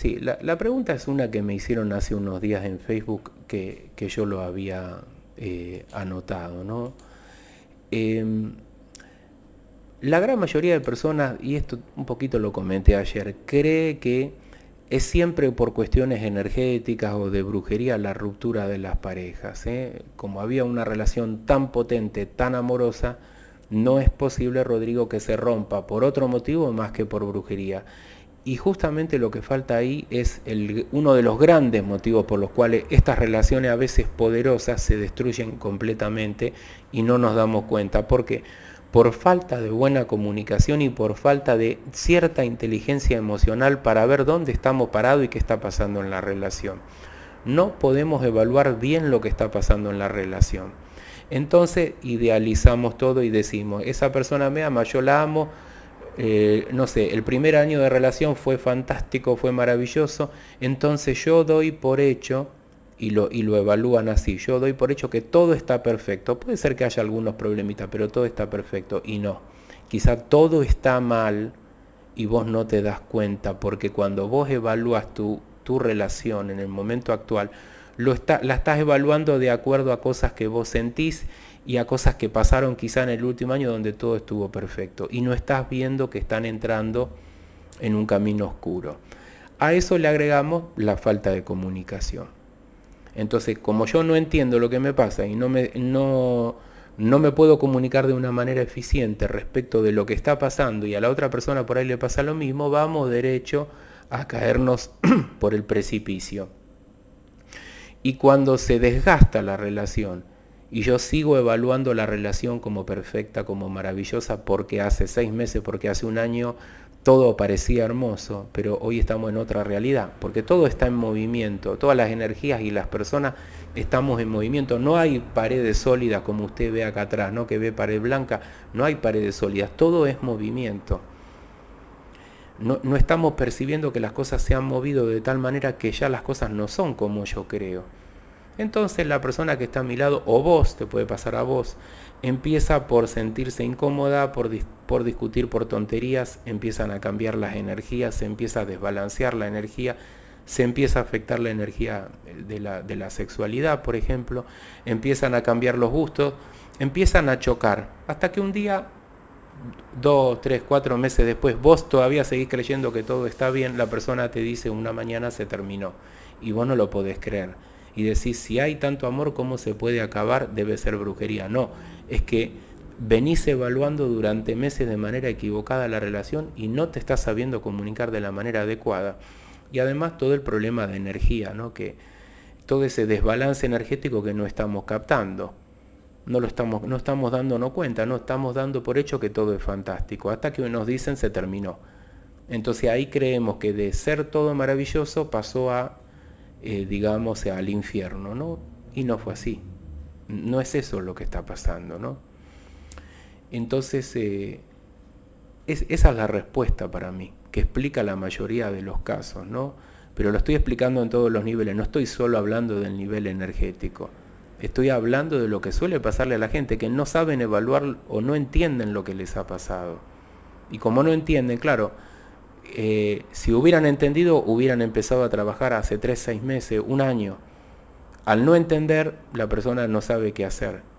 Sí, la, pregunta es una que me hicieron hace unos días en Facebook que, yo lo había eh, anotado, ¿no? Em, la gran mayoría de personas, y esto un poquito lo comenté ayer, cree que es siempre por cuestiones energéticas o de brujería la ruptura de las parejas. ¿eh? Como había una relación tan potente, tan amorosa, no es posible, Rodrigo, que se rompa por otro motivo más que por brujería. Y justamente lo que falta ahí es uno de los grandes motivos por los cuales estas relaciones a veces poderosas se destruyen completamente y no nos damos cuenta. porque Por falta de buena comunicación y por falta de cierta inteligencia emocional para ver dónde estamos parados y qué está pasando en la relación. No podemos evaluar bien lo que está pasando en la relación. Entonces idealizamos todo y decimos, esa persona me ama, yo la amo, eh, no sé, el primer año de relación fue fantástico, fue maravilloso, entonces yo doy por hecho, y lo, y lo evalúan así, yo doy por hecho que todo está perfecto, puede ser que haya algunos problemitas, pero todo está perfecto, y no, quizá todo está mal y vos no te das cuenta, porque cuando vos evalúas tu relación en el momento actual, la estás evaluando de acuerdo a cosas que vos sentís y a cosas que pasaron quizá en el último año donde todo estuvo perfecto y no estás viendo que están entrando en un camino oscuro. A eso le agregamos la falta de comunicación. Entonces, como yo no entiendo lo que me pasa y no me, no me puedo comunicar de una manera eficiente respecto de lo que está pasando y a la otra persona por ahí le pasa lo mismo, vamos derecho a caernos por el precipicio. Y cuando se desgasta la relación y yo sigo evaluando la relación como perfecta, como maravillosa, porque hace seis meses, porque hace un año todo parecía hermoso, pero hoy estamos en otra realidad, porque todo está en movimiento, todas las energías y las personas estamos en movimiento, no hay paredes sólidas como usted ve acá atrás, ¿no? que ve pared blanca, no hay paredes sólidas, todo es movimiento no, estamos percibiendo que las cosas se han movido de tal manera que ya las cosas no son como yo creo. Entonces la persona que está a mi lado, o vos, te puede pasar a vos, empieza por sentirse incómoda, por, por discutir por tonterías, empiezan a cambiar las energías, se empieza a desbalancear la energía, se empieza a afectar la energía de la, de la, sexualidad, por ejemplo, empiezan a cambiar los gustos, empiezan a chocar, hasta que un día dos, tres, cuatro meses después, vos todavía seguís creyendo que todo está bien, la persona te dice una mañana se terminó y vos no lo podés creer. Y decís, si hay tanto amor, ¿cómo se puede acabar? Debe ser brujería. No, es que venís evaluando durante meses de manera equivocada la relación y no te estás sabiendo comunicar de la manera adecuada. Y además todo el problema de energía, ¿no? Que todo ese desbalance energético que no estamos captando no lo estamos, no estamos cuenta, no estamos dando por hecho que todo es fantástico, hasta que nos dicen se terminó. Entonces ahí creemos que de ser todo maravilloso pasó a, eh, digamos, al infierno, ¿no? Y no fue así. No es eso lo que está pasando, ¿no? Entonces, eh, esa es la respuesta para mí, que explica la mayoría de los casos, ¿no? Pero lo estoy explicando en todos los niveles, no estoy solo hablando del nivel energético Estoy hablando de lo que suele pasarle a la gente, que no saben evaluar o no entienden lo que les ha pasado. Y como no entienden, claro, eh, si hubieran entendido, hubieran empezado a trabajar hace 3, 6 meses, un año. Al no entender, la persona no sabe qué hacer.